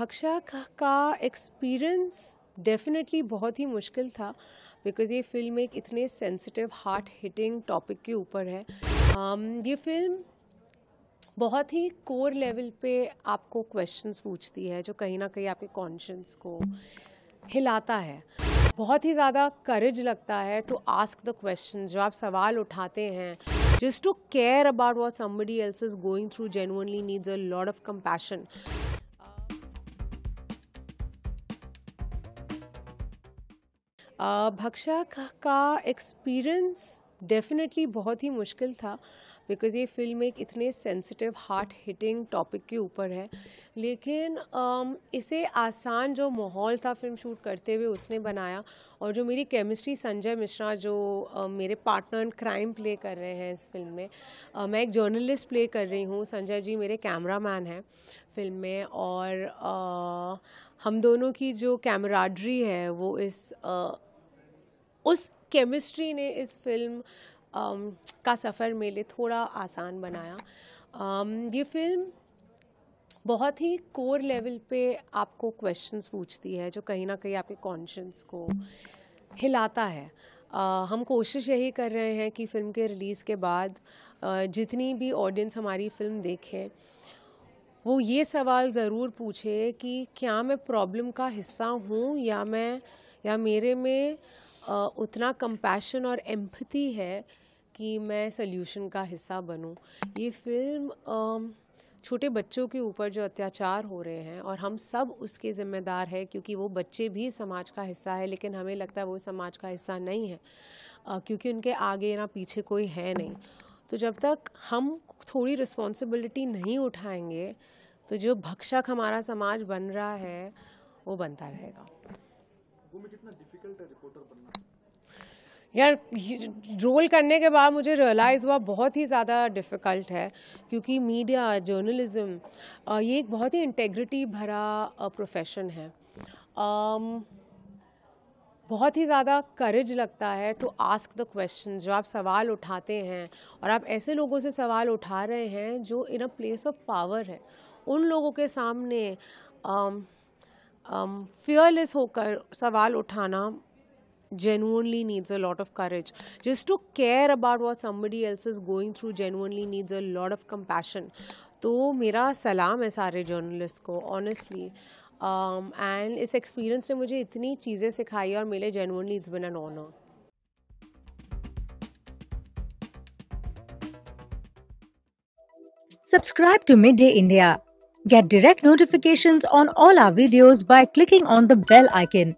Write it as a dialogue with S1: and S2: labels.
S1: कक्षा का experience definitely बहुत ही मुश्किल था बिकॉज़ ये फ़िल्म एक इतने सेंसिटिव हार्ट हिटिंग टॉपिक के ऊपर है um, ये फिल्म बहुत ही कोर लेवल पे आपको क्वेश्चंस पूछती है जो कहीं ना कहीं आपके कॉन्शंस को हिलाता है बहुत ही ज़्यादा करेज लगता है टू आस्क द क्वेश्चन जो आप सवाल उठाते हैं just to care about what somebody else is going through genuinely needs a lot of compassion भक्षा का एक्सपीरियंस डेफिनेटली बहुत ही मुश्किल था बिकॉज़ ये फिल्म एक इतने सेंसिटिव हार्ट हिटिंग टॉपिक के ऊपर है लेकिन um, इसे आसान जो माहौल था फिल्म शूट करते हुए उसने बनाया और जो मेरी केमिस्ट्री संजय मिश्रा जो uh, मेरे पार्टनर क्राइम प्ले कर रहे हैं इस फिल्म में uh, मैं एक जर्नलिस्ट प्ले कर रही हूँ संजय जी मेरे कैमरा मैन हैं फिल्म में और uh, हम दोनों की जो कैमराडरी है वो इस उस केमिस्ट्री ने इस फिल्म um, का सफ़र मेरे लिए थोड़ा आसान बनाया um, ये फिल्म बहुत ही कोर लेवल पे आपको क्वेश्चंस पूछती है जो कहीं ना कहीं आपके कॉन्शंस को हिलाता है Uh, हम कोशिश यही कर रहे हैं कि फ़िल्म के रिलीज़ के बाद uh, जितनी भी ऑडियंस हमारी फ़िल्म देखे वो ये सवाल ज़रूर पूछे कि क्या मैं प्रॉब्लम का हिस्सा हूँ या मैं या मेरे में उतना कंपैशन और एम्पथी है कि मैं सल्यूशन का हिस्सा बनूं ये फिल्म छोटे बच्चों के ऊपर जो अत्याचार हो रहे हैं और हम सब उसके ज़िम्मेदार हैं क्योंकि वो बच्चे भी समाज का हिस्सा है लेकिन हमें लगता है वो समाज का हिस्सा नहीं है क्योंकि उनके आगे ना पीछे कोई है नहीं तो जब तक हम थोड़ी रिस्पॉन्सिबिलिटी नहीं उठाएंगे तो जो भक्षक हमारा समाज बन रहा है वो बनता रहेगा है यार रोल करने के बाद मुझे रियलाइज़ हुआ बहुत ही ज़्यादा डिफ़िकल्ट है क्योंकि मीडिया जर्नलिज़म ये एक बहुत ही इंटेग्रिटी भरा प्रोफेशन है um, बहुत ही ज़्यादा करेज लगता है टू आस्क द क्वेश्चन जो आप सवाल उठाते हैं और आप ऐसे लोगों से सवाल उठा रहे हैं जो in a place of power है उन लोगों के सामने um, फियरलेस um, होकर सवाल उठाना genuinely needs a lot of courage. Just to care about what somebody else is going through genuinely needs a lot of compassion. तो मेरा सलाम है सारे जर्नलिस्ट को ऑनेस्टली एंड इस एक्सपीरियंस ने मुझे इतनी चीज़ें सिखाई और मेरे genuinely it's been an honour subscribe to Mid Day India Get direct notifications on all our videos by clicking on the bell icon.